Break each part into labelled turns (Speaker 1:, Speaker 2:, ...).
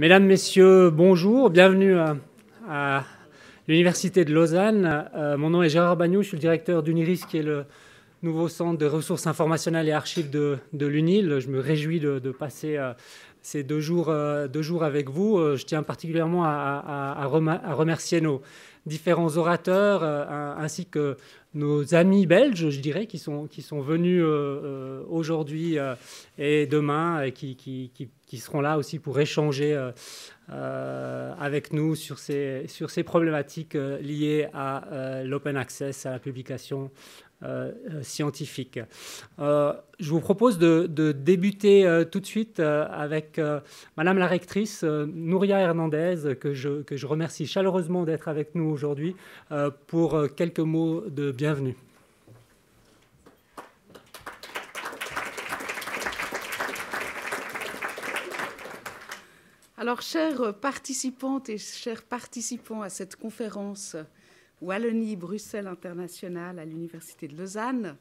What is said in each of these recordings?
Speaker 1: Mesdames, Messieurs, bonjour, bienvenue à, l'Université de Lausanne. Euh, mon nom est Gérard Bagnou, je suis le directeur d'UNIRIS, qui est le nouveau centre de ressources informationnelles et archives de, l'UNIL. Je me réjouis de, passer euh, ces deux jours, euh, deux jours avec vous. je tiens particulièrement à, remercier nos différents orateurs ainsi que nos amis belges, je dirais, qui sont, venus aujourd'hui et demain et qui qui seront là aussi pour échanger euh, euh, avec nous sur ces, sur ces problématiques euh, liées à l'open access, à la publication scientifique. je vous propose de, débuter tout de suite avec Madame la rectrice Nouria Hernandez, que je, que je remercie chaleureusement d'être avec nous aujourd'hui, pour quelques mots de bienvenue.
Speaker 2: Alors, chères participantes et chers participants à cette conférence Wallonie-Bruxelles internationale à l'Université de Lausanne,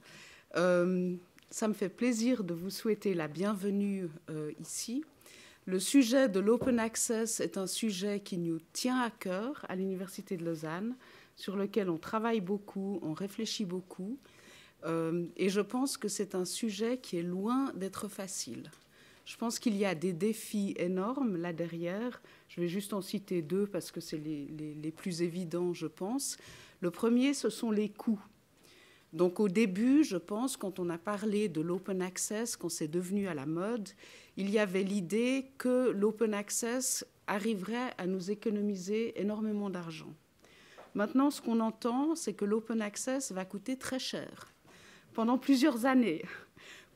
Speaker 2: euh, ça me fait plaisir de vous souhaiter la bienvenue euh, ici. Le sujet de l'open access est un sujet qui nous tient à cœur à l'Université de Lausanne, sur lequel on travaille beaucoup, on réfléchit beaucoup, euh, et je pense que c'est un sujet qui est loin d'être facile. Je pense qu'il y a des défis énormes là derrière. Je vais juste en citer deux parce que c'est les, plus évidents, je pense. Le premier, ce sont les coûts. Donc au début, je pense, quand on a parlé de l'open access, quand c'est devenu à la mode, il y avait l'idée que l'open access arriverait à nous économiser énormément d'argent. Maintenant, ce qu'on entend, c'est que l'open access va coûter très cher pendant plusieurs années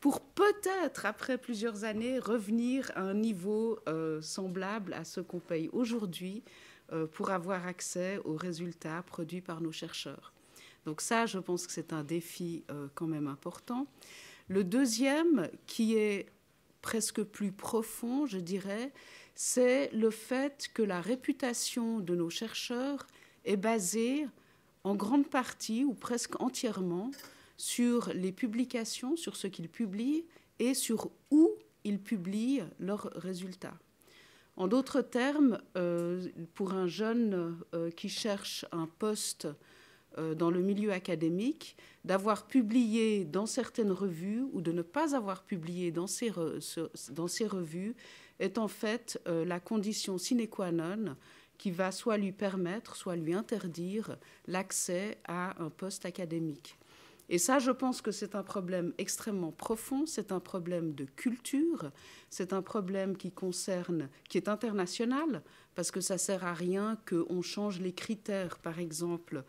Speaker 2: pour peut-être, après plusieurs années, revenir à un niveau euh, semblable à ce qu'on paye aujourd'hui euh, pour avoir accès aux résultats produits par nos chercheurs. Donc ça, je pense que c'est un défi euh, quand même important. Le deuxième, qui est presque plus profond, je dirais, c'est le fait que la réputation de nos chercheurs est basée en grande partie ou presque entièrement sur les publications, sur ce qu'ils publient et sur où ils publient leurs résultats. En d'autres termes, euh, pour un jeune euh, qui cherche un poste euh, dans le milieu académique, d'avoir publié dans certaines revues ou de ne pas avoir publié dans ces, dans ces revues est en fait la condition sine qua non qui va soit lui permettre, soit lui interdire l'accès à un poste académique. Et ça, je pense que c'est un problème extrêmement profond, c'est un problème de culture, c'est un problème qui concerne, qui est international, parce que ça sert à rien qu'on change les critères, par exemple,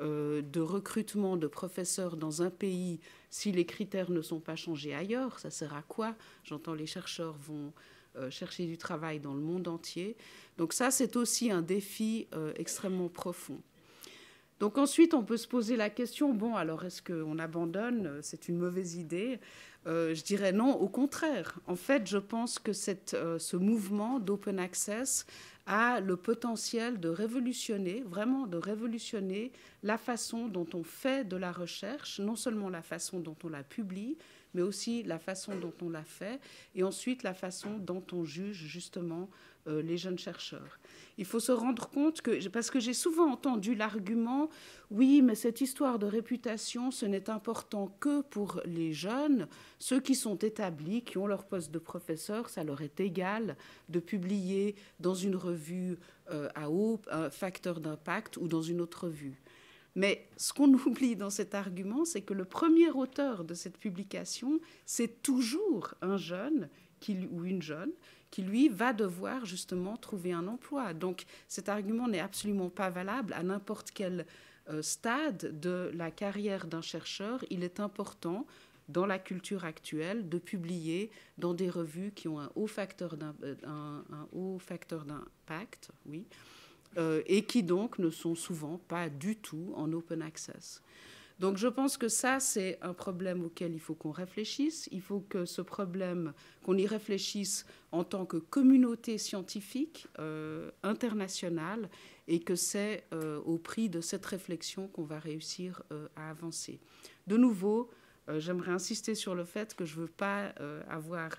Speaker 2: euh, de recrutement de professeurs dans un pays si les critères ne sont pas changés ailleurs. Ça sert à quoi J'entends les chercheurs vont euh, chercher du travail dans le monde entier. Donc ça, c'est aussi un défi euh, extrêmement profond. Donc ensuite, on peut se poser la question, bon, alors est-ce qu'on abandonne C'est une mauvaise idée. Euh, je dirais non, au contraire. En fait, je pense que euh, ce mouvement d'open access a le potentiel de révolutionner, vraiment de révolutionner la façon dont on fait de la recherche, non seulement la façon dont on la publie, mais aussi la façon dont on la fait, et ensuite la façon dont on juge justement euh, les jeunes chercheurs. Il faut se rendre compte que, parce que j'ai souvent entendu l'argument, oui, mais cette histoire de réputation, ce n'est important que pour les jeunes, ceux qui sont établis, qui ont leur poste de professeur, ça leur est égal de publier dans une revue euh, à haut un facteur d'impact ou dans une autre revue. Mais ce qu'on oublie dans cet argument, c'est que le premier auteur de cette publication, c'est toujours un jeune qui, ou une jeune qui lui va devoir justement trouver un emploi. Donc cet argument n'est absolument pas valable à n'importe quel euh, stade de la carrière d'un chercheur. Il est important dans la culture actuelle de publier dans des revues qui ont un haut facteur euh, d'impact, oui, euh, et qui donc ne sont souvent pas du tout en open access. Donc je pense que ça, c'est un problème auquel il faut qu'on réfléchisse. Il faut que ce problème, qu'on y réfléchisse en tant que communauté scientifique euh, internationale et que c'est euh, au prix de cette réflexion qu'on va réussir euh, à avancer. De nouveau, j'aimerais insister sur le fait que je ne veux pas avoir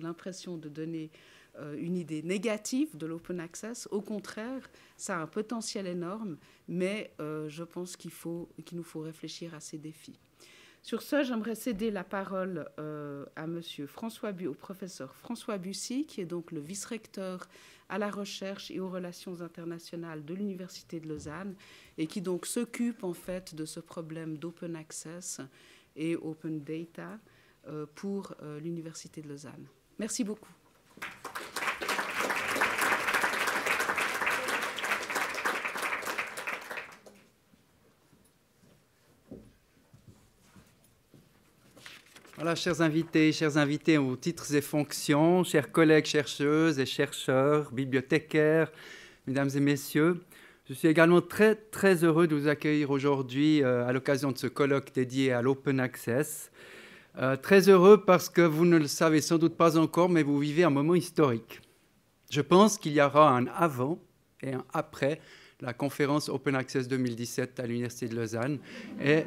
Speaker 2: l'impression de donner euh, une idée négative de l'open access. Au contraire, ça a un potentiel énorme, mais euh, je pense qu'il qu'il nous faut réfléchir à ces défis. Sur ce, j'aimerais céder la parole euh, à monsieur François au professeur François Bussy, qui est donc le vice-recteur à la recherche et aux relations internationales de l'Université de Lausanne et qui donc s'occupe en fait de ce problème d'open access et open data pour l'Université de Lausanne. Merci beaucoup.
Speaker 3: chers invités, chers invités aux titres et fonctions, chers collègues chercheuses et chercheurs, bibliothécaires, mesdames et messieurs, je suis également très très heureux de vous accueillir aujourd'hui euh, à l'occasion de ce colloque dédié à l'open access. Euh, très heureux parce que vous ne le savez sans doute pas encore, mais vous vivez un moment historique. Je pense qu'il y aura un avant et un après la conférence Open Access 2017 à l'Université de Lausanne. Et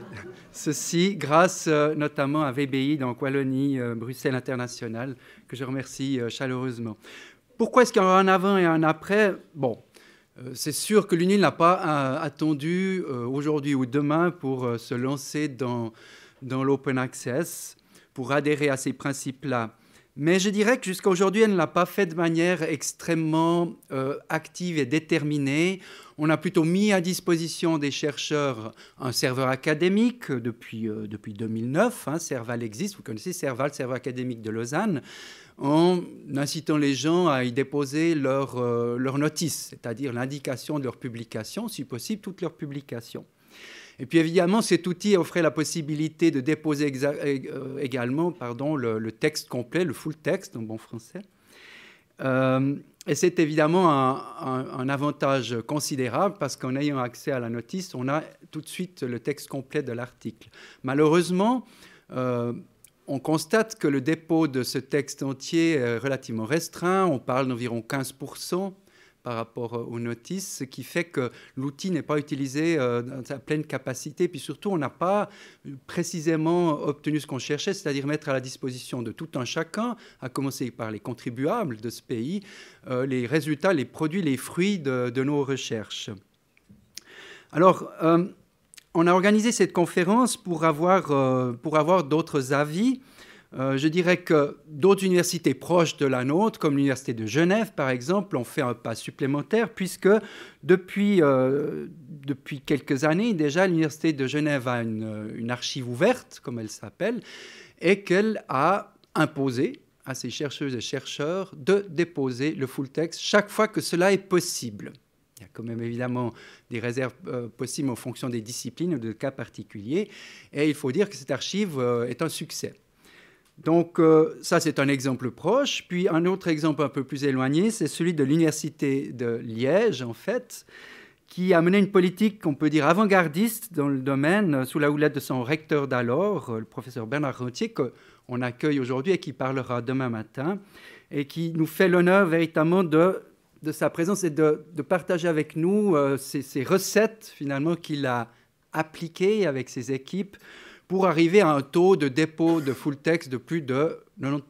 Speaker 3: ceci grâce euh, notamment à VBI, dans Wallonie, euh, Bruxelles International, que je remercie euh, chaleureusement. Pourquoi est-ce qu'il y a un avant et un après Bon, c'est sûr que l'UNIL n'a pas attendu aujourd'hui ou demain pour se lancer dans, dans l'open access, pour adhérer à ces principes-là. Mais je dirais que jusqu'à aujourd'hui, elle ne l'a pas fait de manière extrêmement euh, active et déterminée. On a plutôt mis à disposition des chercheurs un serveur académique depuis, euh, depuis 2009. Hein, Serval existe, vous connaissez Serval, serveur académique de Lausanne, en incitant les gens à y déposer leur, euh, notice, c'est-à-dire l'indication de leur publication, si possible, toutes leurs publications. Et puis évidemment, cet outil offrait la possibilité de déposer également pardon, le, texte complet, le full texte en bon français. Euh, et c'est évidemment un, avantage considérable parce qu'en ayant accès à la notice, on a tout de suite le texte complet de l'article. Malheureusement, euh, on constate que le dépôt de ce texte entier est relativement restreint. On parle d'environ 15% par rapport euh, aux notices, ce qui fait que l'outil n'est pas utilisé euh, dans sa pleine capacité. Puis surtout, on n'a pas précisément obtenu ce qu'on cherchait, c'est-à-dire mettre à la disposition de tout un chacun, à commencer par les contribuables de ce pays, euh, les résultats, les produits, les fruits de, nos recherches. Alors, on a organisé cette conférence pour avoir, pour avoir d'autres avis. Euh, je dirais que d'autres universités proches de la nôtre, comme l'université de Genève par exemple, ont fait un pas supplémentaire puisque depuis, euh, quelques années déjà, l'université de Genève a une, archive ouverte, comme elle s'appelle, et qu'elle a imposé à ses chercheuses et chercheurs de déposer le full text chaque fois que cela est possible. Il y a quand même évidemment des réserves euh, possibles en fonction des disciplines ou de cas particuliers. Et il faut dire que cette archive est un succès. Donc euh, ça, c'est un exemple proche. Puis un autre exemple un peu plus éloigné, c'est celui de l'Université de Liège, en fait, qui a mené une politique qu'on peut dire avant-gardiste dans le domaine, euh, sous la houlette de son recteur d'alors, euh, le professeur Bernard Rontier, qu'on accueille aujourd'hui et qui parlera demain matin, et qui nous fait l'honneur véritablement de, sa présence et de, partager avec nous ces recettes finalement qu'il a appliquées avec ses équipes pour arriver à un taux de dépôt de full text de plus de 90%.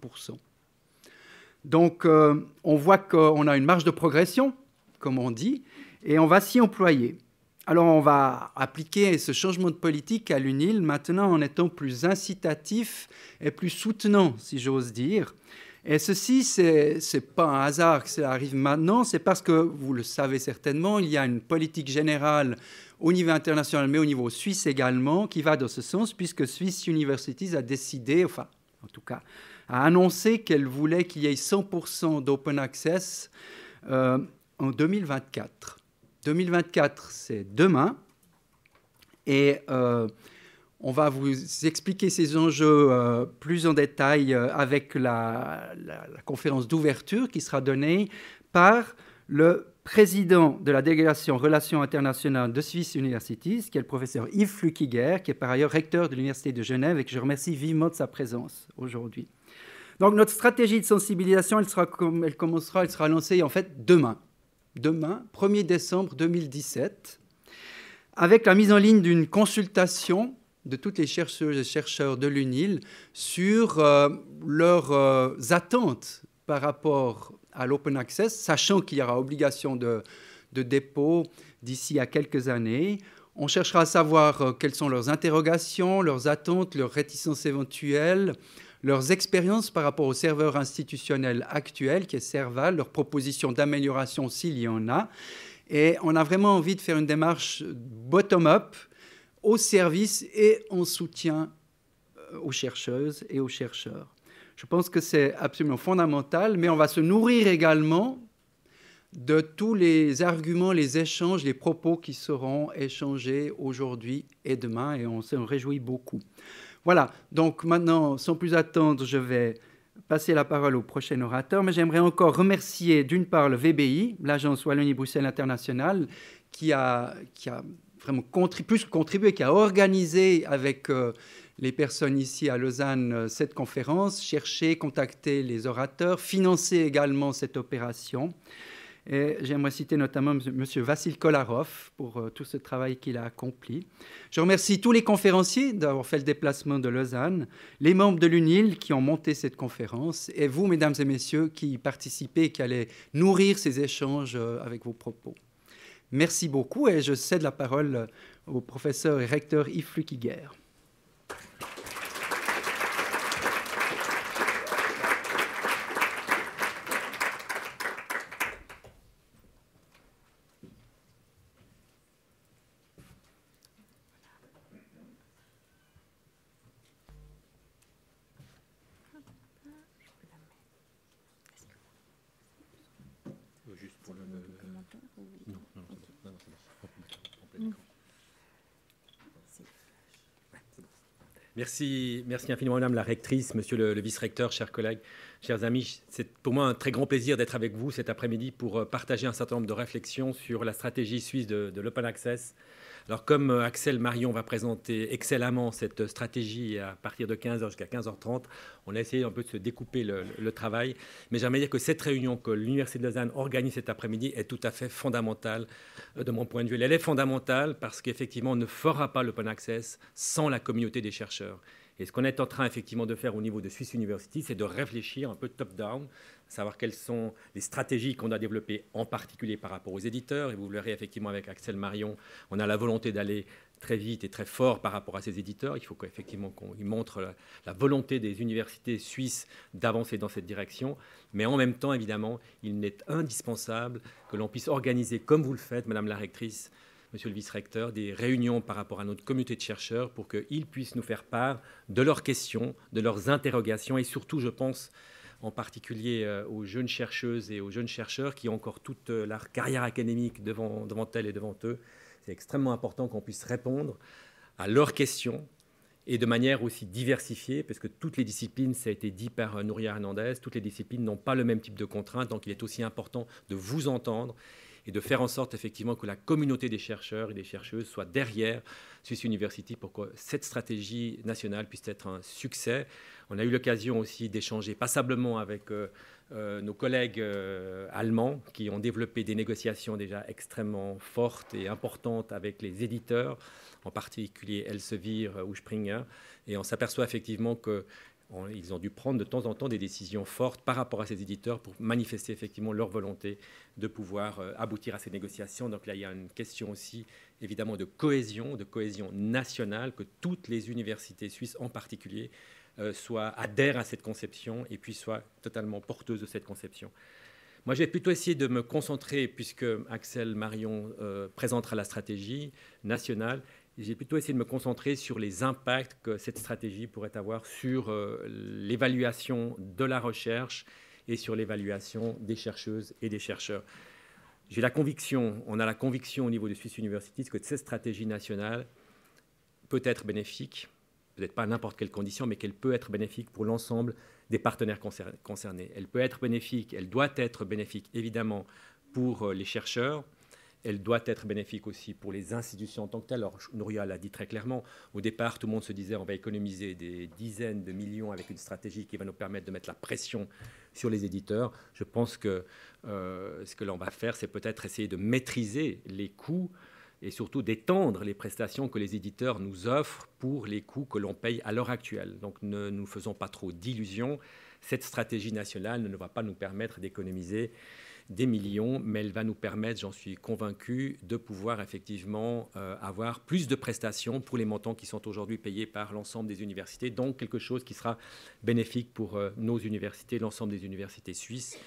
Speaker 3: Donc, euh, on voit qu'on a une marge de progression, comme on dit, et on va s'y employer. Alors, on va appliquer ce changement de politique à l'UNIL maintenant en étant plus incitatif et plus soutenant, si j'ose dire. Et ceci, ce n'est pas un hasard que ça arrive maintenant, c'est parce que, vous le savez certainement, il y a une politique générale au niveau international, mais au niveau suisse également, qui va dans ce sens, puisque Swiss Universities a décidé, enfin, en tout cas, a annoncé qu'elle voulait qu'il y ait 100% d'open access euh, en 2024. 2024, c'est demain. Et euh, on va vous expliquer ces enjeux euh, plus en détail avec la conférence d'ouverture qui sera donnée par le président de la délégation Relations internationales de Swiss Universities, qui est le professeur Yves Flukiger, qui est par ailleurs recteur de l'Université de Genève et que je remercie vivement de sa présence aujourd'hui. Donc notre stratégie de sensibilisation, elle, sera, elle commencera, elle sera lancée en fait demain. Demain, 1er décembre 2017, avec la mise en ligne d'une consultation de toutes les chercheuses et chercheurs de l'UNIL sur euh, leurs euh, attentes par rapport à l'open access, sachant qu'il y aura obligation de, dépôt d'ici à quelques années. On cherchera à savoir euh, quelles sont leurs interrogations, leurs attentes, leurs réticences éventuelles, leurs expériences par rapport au serveur institutionnel actuel qui est Serval, leurs propositions d'amélioration s'il y en a. Et on a vraiment envie de faire une démarche bottom-up au service et en soutien euh, aux chercheuses et aux chercheurs. Je pense que c'est absolument fondamental, mais on va se nourrir également de tous les arguments, les échanges, les propos qui seront échangés aujourd'hui et demain, et on s'en réjouit beaucoup. Voilà, donc maintenant, sans plus attendre, je vais passer la parole au prochain orateur, mais j'aimerais encore remercier d'une part le VBI, l'agence Wallonie-Bruxelles internationale, qui a, qui vraiment contribué, plus contribué, qui a organisé avec... Euh, les personnes ici à Lausanne euh, cette conférence, chercher, contacter les orateurs, financer également cette opération. Et j'aimerais citer notamment M. Vassil Kolarov pour euh, tout ce travail qu'il a accompli. Je remercie tous les conférenciers d'avoir fait le déplacement de Lausanne, les membres de l'UNIL qui ont monté cette conférence, et vous, mesdames et messieurs, qui participez et qui allez nourrir ces échanges euh, avec vos propos. Merci beaucoup et je cède la parole au professeur et recteur Yves Flukiger.
Speaker 1: Merci, infiniment, Madame la rectrice, Monsieur le, vice-recteur, chers collègues, chers amis. C'est pour moi un très grand plaisir d'être avec vous cet après-midi pour euh, partager un certain nombre de réflexions sur la stratégie suisse de l'Open Access alors comme euh, Axel Marion va présenter excellemment cette euh, stratégie à partir de 15h jusqu'à 15h30, on a essayé un peu de se découper le, travail. Mais j'aimerais dire que cette réunion que l'Université de Lausanne organise cet après-midi est tout à fait fondamentale euh, de mon point de vue. Elle est fondamentale parce qu'effectivement, on ne fera pas l'open access sans la communauté des chercheurs. Et ce qu'on est en train effectivement de faire au niveau de Swiss University, c'est de réfléchir un peu top-down, savoir quelles sont les stratégies qu'on a développées en particulier par rapport aux éditeurs. Et vous le verrez effectivement avec Axel Marion, on a la volonté d'aller très vite et très fort par rapport à ces éditeurs. Il faut effectivement qu'on montre la, volonté des universités suisses d'avancer dans cette direction. Mais en même temps, évidemment, il n'est indispensable que l'on puisse organiser, comme vous le faites, Madame la Rectrice, monsieur le vice-recteur, des réunions par rapport à notre communauté de chercheurs pour qu'ils puissent nous faire part de leurs questions, de leurs interrogations et surtout, je pense, en particulier euh, aux jeunes chercheuses et aux jeunes chercheurs qui ont encore toute euh, leur carrière académique devant, devant elles et devant eux. C'est extrêmement important qu'on puisse répondre à leurs questions et de manière aussi diversifiée, parce que toutes les disciplines, ça a été dit par euh, Nouria Hernandez, toutes les disciplines n'ont pas le même type de contraintes, donc il est aussi important de vous entendre et de faire en sorte effectivement que la communauté des chercheurs et des chercheuses soit derrière Swiss University pour que cette stratégie nationale puisse être un succès. On a eu l'occasion aussi d'échanger passablement avec euh, euh, nos collègues euh, allemands qui ont développé des négociations déjà extrêmement fortes et importantes avec les éditeurs, en particulier Elsevier ou Springer. Et on s'aperçoit effectivement que ils ont dû prendre de temps en temps des décisions fortes par rapport à ces éditeurs pour manifester effectivement leur volonté de pouvoir euh, aboutir à ces négociations. Donc là, il y a une question aussi évidemment de cohésion, de cohésion nationale, que toutes les universités suisses en particulier euh, soient adhèrent à cette conception et puis soient totalement porteuses de cette conception. Moi, j'ai plutôt essayé de me concentrer, puisque Axel Marion euh, présentera la stratégie nationale, j'ai plutôt essayé de me concentrer sur les impacts que cette stratégie pourrait avoir sur euh, l'évaluation de la recherche et sur l'évaluation des chercheuses et des chercheurs. J'ai la conviction, on a la conviction au niveau de Swiss University que cette stratégie nationale peut être bénéfique, peut-être pas à n'importe quelle condition, mais qu'elle peut être bénéfique pour l'ensemble des partenaires concernés. Elle peut être bénéfique, elle doit être bénéfique évidemment pour euh, les chercheurs, elle doit être bénéfique aussi pour les institutions en tant que telles. Alors, Nouria l'a dit très clairement, au départ, tout le monde se disait on va économiser des dizaines de millions avec une stratégie qui va nous permettre de mettre la pression sur les éditeurs. Je pense que euh, ce que l'on va faire, c'est peut-être essayer de maîtriser les coûts et surtout d'étendre les prestations que les éditeurs nous offrent pour les coûts que l'on paye à l'heure actuelle. Donc ne nous faisons pas trop d'illusions. Cette stratégie nationale ne va pas nous permettre d'économiser des millions, mais elle va nous permettre, j'en suis convaincu, de pouvoir effectivement euh, avoir plus de prestations pour les montants qui sont aujourd'hui payés par l'ensemble des universités, donc quelque chose qui sera bénéfique pour euh, nos universités, l'ensemble des universités suisses.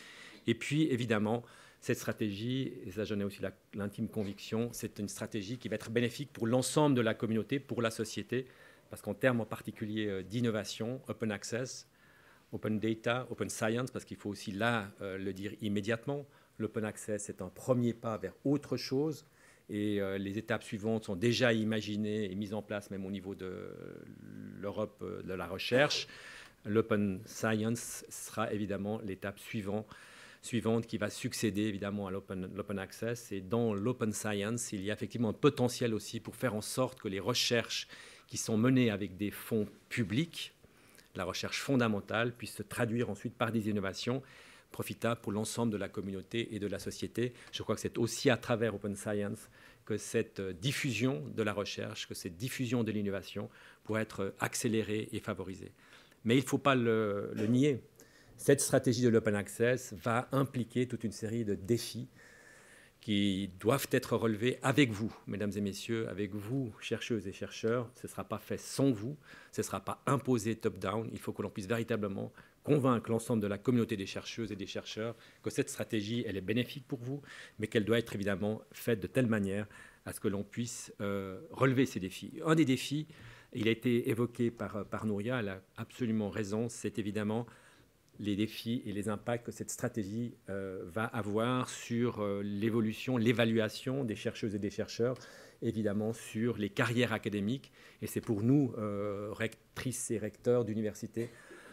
Speaker 1: Et puis, évidemment, cette stratégie, et ça j'en ai aussi l'intime conviction, c'est une stratégie qui va être bénéfique pour l'ensemble de la communauté, pour la société, parce qu'en termes en particulier euh, d'innovation, open access, Open data, open science, parce qu'il faut aussi là euh, le dire immédiatement. L'open access est un premier pas vers autre chose et euh, les étapes suivantes sont déjà imaginées et mises en place même au niveau de l'Europe euh, de la recherche. L'open science sera évidemment l'étape suivante, suivante qui va succéder évidemment à l'open access. Et dans l'open science, il y a effectivement un potentiel aussi pour faire en sorte que les recherches qui sont menées avec des fonds publics, la recherche fondamentale puisse se traduire ensuite par des innovations profitables pour l'ensemble de la communauté et de la société. Je crois que c'est aussi à travers Open Science que cette euh, diffusion de la recherche, que cette diffusion de l'innovation pourrait être accélérée et favorisée. Mais il ne faut pas le, nier. Cette stratégie de l'open access va impliquer toute une série de défis qui doivent être relevés avec vous, mesdames et messieurs, avec vous, chercheuses et chercheurs. Ce ne sera pas fait sans vous, ce ne sera pas imposé top-down. Il faut que l'on puisse véritablement convaincre l'ensemble de la communauté des chercheuses et des chercheurs que cette stratégie, elle est bénéfique pour vous, mais qu'elle doit être évidemment faite de telle manière à ce que l'on puisse euh, relever ces défis. Un des défis, il a été évoqué par, euh, par Nouria, elle a absolument raison, c'est évidemment les défis et les impacts que cette stratégie euh, va avoir sur euh, l'évolution, l'évaluation des chercheuses et des chercheurs, évidemment sur les carrières académiques. Et c'est pour nous, euh, rectrices et recteurs d'université,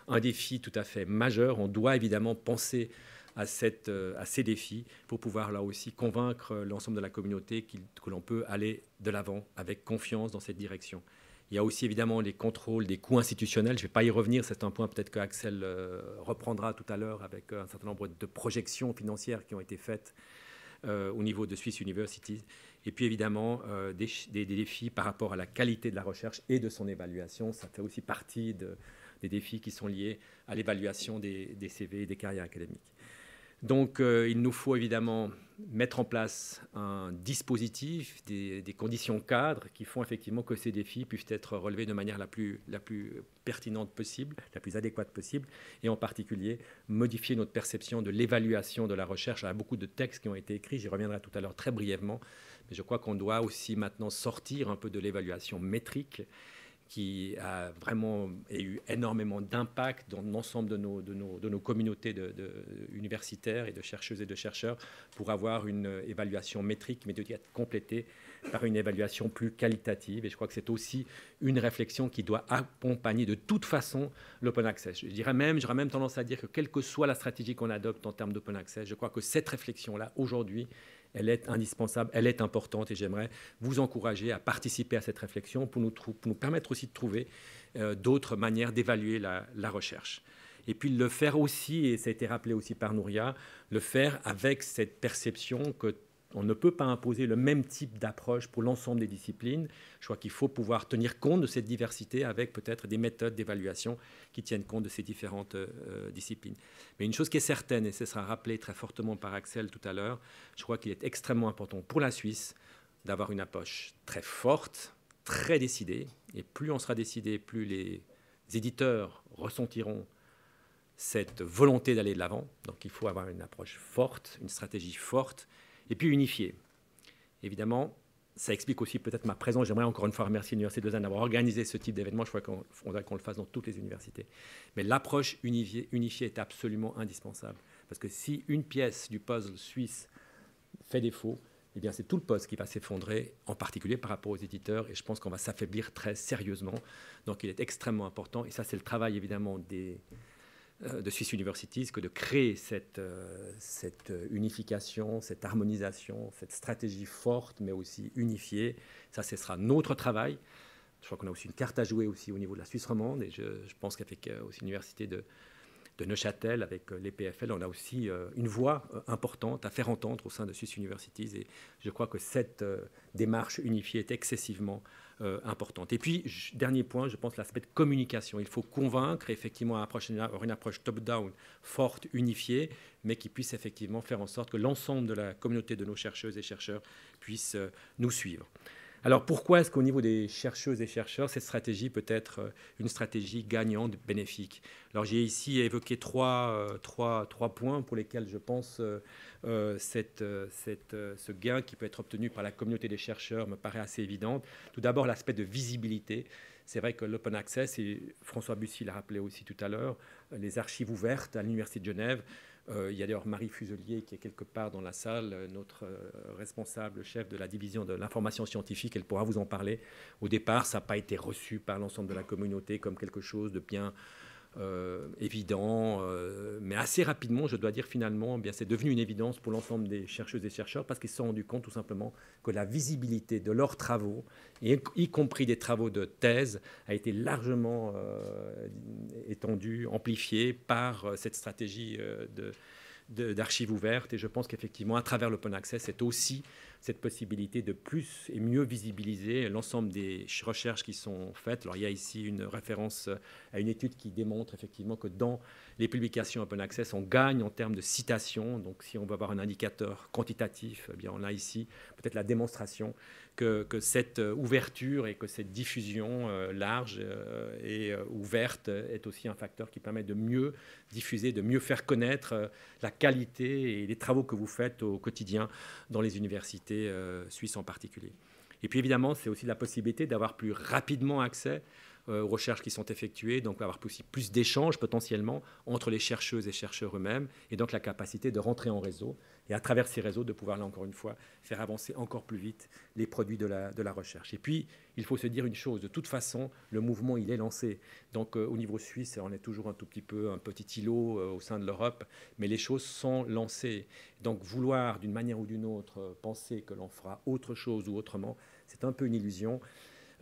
Speaker 1: un défi tout à fait majeur. On doit évidemment penser à, ces défis pour pouvoir là aussi convaincre l'ensemble de la communauté que l'on peut aller de l'avant avec confiance dans cette direction. Il y a aussi évidemment les contrôles des coûts institutionnels. Je ne vais pas y revenir, c'est un point peut-être que Axel euh, reprendra tout à l'heure avec euh, un certain nombre de projections financières qui ont été faites euh, au niveau de Swiss University. Et puis évidemment, des, défis par rapport à la qualité de la recherche et de son évaluation. Ça fait aussi partie des défis qui sont liés à l'évaluation des, des CV et des carrières académiques. Donc il nous faut évidemment mettre en place un dispositif, des, conditions cadres qui font effectivement que ces défis puissent être relevés de manière la plus, la plus pertinente possible, la plus adéquate possible, et en particulier modifier notre perception de l'évaluation de la recherche. Il y a beaucoup de textes qui ont été écrits, j'y reviendrai tout à l'heure très brièvement, mais je crois qu'on doit aussi maintenant sortir un peu de l'évaluation métrique qui a vraiment eu énormément d'impact dans l'ensemble de nos, communautés universitaires et de chercheuses et de chercheurs pour avoir une évaluation métrique, mais de être complétée par une évaluation plus qualitative. Et je crois que c'est aussi une réflexion qui doit accompagner de toute façon l'open access. Je dirais même, j'aurais même tendance à dire que quelle que soit la stratégie qu'on adopte en termes d'open access, je crois que cette réflexion-là, aujourd'hui, elle est indispensable, elle est importante et j'aimerais vous encourager à participer à cette réflexion pour nous, nous permettre aussi de trouver euh, d'autres manières d'évaluer la, la, recherche. Et puis le faire aussi, et ça a été rappelé aussi par Nouria, le faire avec cette perception que on ne peut pas imposer le même type d'approche pour l'ensemble des disciplines. Je crois qu'il faut pouvoir tenir compte de cette diversité avec peut-être des méthodes d'évaluation qui tiennent compte de ces différentes euh, euh, disciplines. Mais une chose qui est certaine, et ce sera rappelé très fortement par Axel tout à l'heure, je crois qu'il est extrêmement important pour la Suisse d'avoir une approche très forte, très décidée. Et plus on sera décidé, plus les éditeurs ressentiront cette volonté d'aller de l'avant. Donc il faut avoir une approche forte, une stratégie forte et puis unifié. Évidemment, ça explique aussi peut-être ma présence. J'aimerais encore une fois remercier l'Université de Lausanne d'avoir organisé ce type d'événement. Je crois qu'on qu'on le fasse dans toutes les universités. Mais l'approche unifiée, est absolument indispensable. Parce que si une pièce du puzzle suisse fait défaut, eh bien, c'est tout le poste qui va s'effondrer, en particulier par rapport aux éditeurs, et je pense qu'on va s'affaiblir très sérieusement. Donc, il est extrêmement important, et ça, c'est le travail évidemment des, euh, de Swiss Universities que de créer cette, euh, cette euh, unification, cette harmonisation, cette stratégie forte, mais aussi unifiée. Ça, ce sera notre travail. Je crois qu'on a aussi une carte à jouer aussi au niveau de la Suisse romande, et je, pense qu'avec aussi l'université de, de Neuchâtel avec euh, les PFL, on a aussi euh, une voix euh, importante à faire entendre au sein de Swiss Universities. Et je crois que cette démarche unifiée est excessivement importante. Et puis, dernier point, je pense l'aspect de communication. Il faut convaincre effectivement à avoir une approche top-down forte, unifiée, mais qui puisse effectivement faire en sorte que l'ensemble de la communauté de nos chercheuses et chercheurs puisse nous suivre. Alors pourquoi est-ce qu'au niveau des chercheuses et chercheurs, cette stratégie peut être euh, une stratégie gagnante, bénéfique Alors j'ai ici évoqué euh, trois, points pour lesquels je pense euh, euh, ce gain qui peut être obtenu par la communauté des chercheurs me paraît assez évident. Tout d'abord l'aspect de visibilité. C'est vrai que l'open access, et François Bussy l'a rappelé aussi tout à l'heure, les archives ouvertes à l'Université de Genève, euh, il y a d'ailleurs Marie Fuselier qui est quelque part dans la salle, euh, notre euh, responsable chef de la division de l'information scientifique, elle pourra vous en parler. Au départ, ça n'a pas été reçu par l'ensemble de la communauté comme quelque chose de bien euh, évident, euh, mais assez rapidement, je dois dire finalement, eh bien c'est devenu une évidence pour l'ensemble des chercheuses et chercheurs parce qu'ils se sont rendus compte tout simplement que la visibilité de leurs travaux, y compris des travaux de thèse, a été largement euh, étendue, amplifiée par cette stratégie de d'archives ouvertes. Et je pense qu'effectivement, à travers l'open access, c'est aussi cette possibilité de plus et mieux visibiliser l'ensemble des recherches qui sont faites. Alors, il y a ici une référence à une étude qui démontre effectivement que dans les publications open access, on gagne en termes de citation. Donc, si on veut avoir un indicateur quantitatif, eh bien, on a ici peut-être la démonstration que, cette euh, ouverture et que cette diffusion euh, large euh, et ouverte est aussi un facteur qui permet de mieux diffuser, de mieux faire connaître la qualité et les travaux que vous faites au quotidien dans les universités suisses en particulier. Et puis évidemment, c'est aussi la possibilité d'avoir plus rapidement accès euh, recherches qui sont effectuées, donc avoir aussi plus d'échanges potentiellement entre les chercheuses et chercheurs eux-mêmes, et donc la capacité de rentrer en réseau, et à travers ces réseaux, de pouvoir, là encore une fois, faire avancer encore plus vite les produits de la, recherche. Et puis, il faut se dire une chose, de toute façon, le mouvement, il est lancé. Donc euh, au niveau suisse, on est toujours un tout petit peu un petit îlot euh, au sein de l'Europe, mais les choses sont lancées. Donc vouloir d'une manière ou d'une autre penser que l'on fera autre chose ou autrement, c'est un peu une illusion.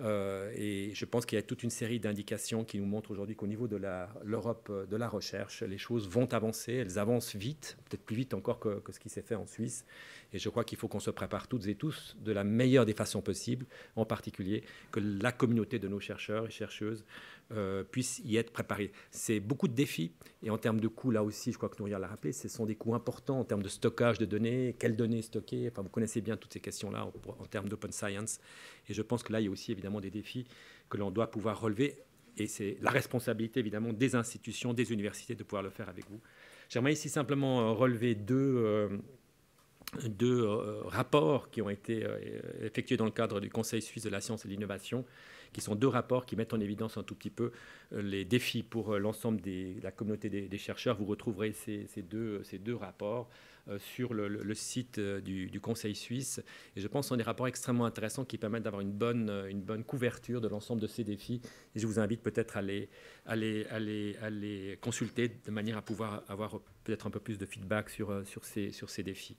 Speaker 1: Euh, et je pense qu'il y a toute une série d'indications qui nous montrent aujourd'hui qu'au niveau de l'Europe euh, de la recherche, les choses vont avancer, elles avancent vite, peut-être plus vite encore que ce qui s'est fait en Suisse. Et je crois qu'il faut qu'on se prépare toutes et tous de la meilleure des façons possibles, en particulier que la communauté de nos chercheurs et chercheuses euh, puissent y être préparés. C'est beaucoup de défis. Et en termes de coûts, là aussi, je crois que Nouria l'a rappelé, ce sont des coûts importants en termes de stockage de données, quelles données stocker. vous connaissez bien toutes ces questions-là en, en termes d'open science. Et je pense que là, il y a aussi évidemment des défis que l'on doit pouvoir relever. Et c'est la responsabilité évidemment des institutions, des universités de pouvoir le faire avec vous. J'aimerais ici simplement euh, relever deux, euh, deux euh, rapports qui ont été euh, effectués dans le cadre du Conseil suisse de la science et de l'innovation, qui sont deux rapports qui mettent en évidence un tout petit peu euh, les défis pour l'ensemble de la communauté des, chercheurs. Vous retrouverez ces, deux, rapports sur le, site du, Conseil suisse. Et je pense que ce sont des rapports extrêmement intéressants qui permettent d'avoir une bonne, couverture de l'ensemble de ces défis. Et je vous invite peut-être à, les, consulter de manière à pouvoir avoir peut-être un peu plus de feedback sur ces défis.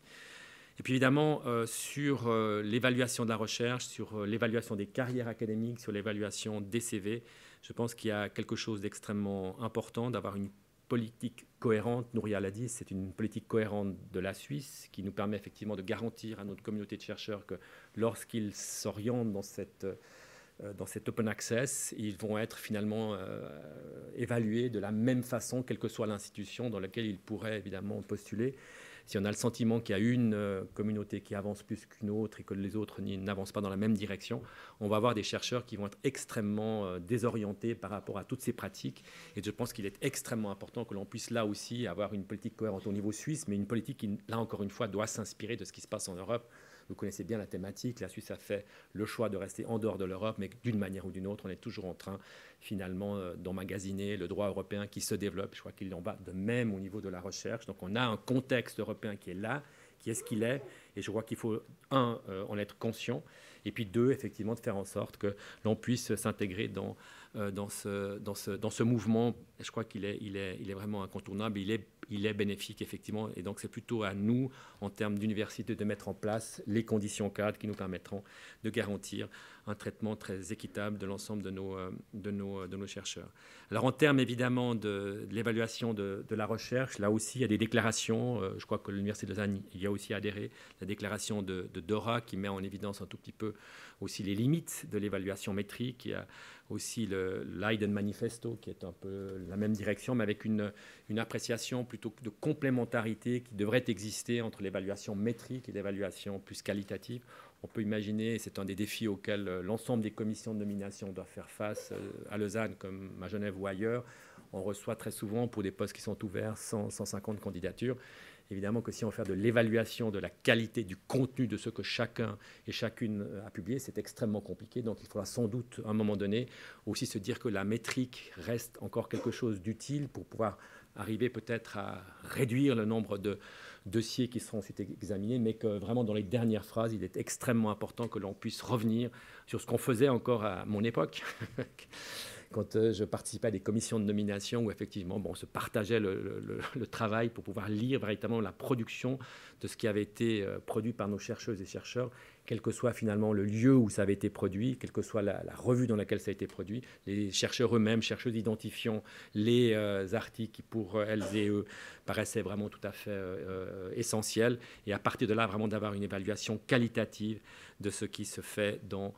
Speaker 1: Et puis évidemment, euh, sur euh, l'évaluation de la recherche, sur euh, l'évaluation des carrières académiques, sur l'évaluation des CV, je pense qu'il y a quelque chose d'extrêmement important d'avoir une politique cohérente. Nouria l'a dit, c'est une politique cohérente de la Suisse qui nous permet effectivement de garantir à notre communauté de chercheurs que lorsqu'ils s'orientent dans cette dans cet open access, ils vont être finalement évalués de la même façon, quelle que soit l'institution dans laquelle ils pourraient évidemment postuler si on a le sentiment qu'il y a une euh, communauté qui avance plus qu'une autre et que les autres n'avancent pas dans la même direction, on va avoir des chercheurs qui vont être extrêmement euh, désorientés par rapport à toutes ces pratiques. Et je pense qu'il est extrêmement important que l'on puisse là aussi avoir une politique cohérente au niveau suisse, mais une politique qui, là encore une fois, doit s'inspirer de ce qui se passe en Europe vous connaissez bien la thématique. La Suisse a fait le choix de rester en dehors de l'Europe, mais d'une manière ou d'une autre, on est toujours en train finalement euh, d'emmagasiner le droit européen qui se développe. Je crois qu'il en va de même au niveau de la recherche. Donc on a un contexte européen qui est là, qui est ce qu'il est. Et je crois qu'il faut, un, euh, en être conscient, et puis deux, effectivement, de faire en sorte que l'on puisse s'intégrer dans, euh, dans, ce, dans, ce, dans ce mouvement. Je crois qu'il est, il est, il est vraiment incontournable. Il est il est bénéfique, effectivement. Et donc, c'est plutôt à nous, en termes d'université, de mettre en place les conditions cadres qui nous permettront de garantir un traitement très équitable de l'ensemble de nos, euh, de, nos, euh, de nos chercheurs. Alors en termes évidemment de, l'évaluation de, de, la recherche, là aussi il y a des déclarations, euh, je crois que l'Université de Lausanne y a aussi adhéré, la déclaration de, Dora qui met en évidence un tout petit peu aussi les limites de l'évaluation métrique, il y a aussi le Leiden Manifesto qui est un peu la même direction mais avec une, une appréciation plutôt de complémentarité qui devrait exister entre l'évaluation métrique et l'évaluation plus qualitative on peut imaginer, c'est un des défis auxquels euh, l'ensemble des commissions de nomination doivent faire face, euh, à Lausanne comme à Genève ou ailleurs. On reçoit très souvent pour des postes qui sont ouverts 100, 150 candidatures. Évidemment que si on fait de l'évaluation de la qualité du contenu de ce que chacun et chacune euh, a publié, c'est extrêmement compliqué. Donc il faudra sans doute, à un moment donné, aussi se dire que la métrique reste encore quelque chose d'utile pour pouvoir arriver peut-être à réduire le nombre de, dossiers qui seront examinés, mais que vraiment dans les dernières phrases, il est extrêmement important que l'on puisse revenir sur ce qu'on faisait encore à mon époque. quand euh, je participais à des commissions de nomination où effectivement bon, on se partageait le, travail pour pouvoir lire véritablement la production de ce qui avait été euh, produit par nos chercheuses et chercheurs quel que soit finalement le lieu où ça avait été produit, quelle que soit la, revue dans laquelle ça a été produit, les chercheurs eux-mêmes, chercheuses identifiant les euh, articles qui pour euh, elles et eux paraissaient vraiment tout à fait euh, essentiels, et à partir de là vraiment d'avoir une évaluation qualitative de ce qui se fait dans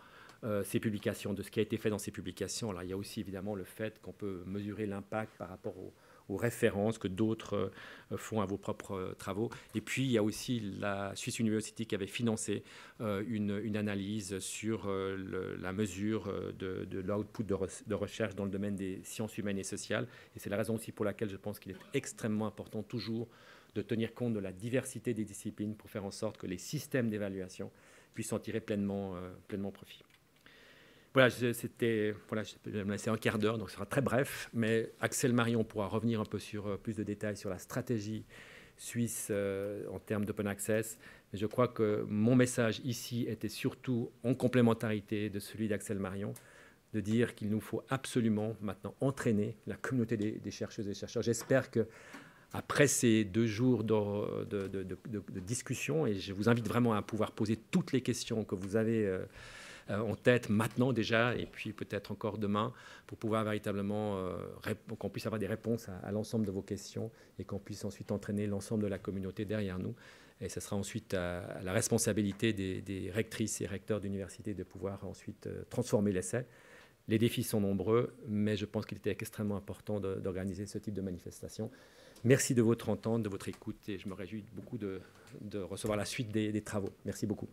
Speaker 1: ces publications, de ce qui a été fait dans ces publications. Alors il y a aussi évidemment le fait qu'on peut mesurer l'impact par rapport aux références que d'autres euh, font à vos propres euh, travaux. Et puis, il y a aussi la Swiss University qui avait financé euh, une, analyse sur la mesure de, l'output de, de, recherche dans le domaine des sciences humaines et sociales. Et c'est la raison aussi pour laquelle je pense qu'il est extrêmement important toujours de tenir compte de la diversité des disciplines pour faire en sorte que les systèmes d'évaluation puissent en tirer pleinement, pleinement profit. Voilà, c'était, voilà, c'est un quart d'heure, donc ce sera très bref. Mais Axel Marion pourra revenir un peu sur euh, plus de détails sur la stratégie suisse euh, en termes d'open access. je crois que mon message ici était surtout en complémentarité de celui d'Axel Marion, de dire qu'il nous faut absolument maintenant entraîner la communauté des, chercheuses et chercheurs. J'espère que après ces deux jours de, de, discussion, et je vous invite vraiment à pouvoir poser toutes les questions que vous avez. Euh, euh, en tête maintenant déjà, et puis peut-être encore demain, pour pouvoir véritablement euh, qu'on puisse avoir des réponses à, l'ensemble de vos questions et qu'on puisse ensuite entraîner l'ensemble de la communauté derrière nous. Et ce sera ensuite à, la responsabilité des, rectrices et recteurs d'université de pouvoir ensuite euh, transformer l'essai. Les défis sont nombreux, mais je pense qu'il était extrêmement important d'organiser ce type de manifestation. Merci de votre entente, de votre écoute, et je me réjouis beaucoup de, recevoir la suite des travaux. Merci beaucoup.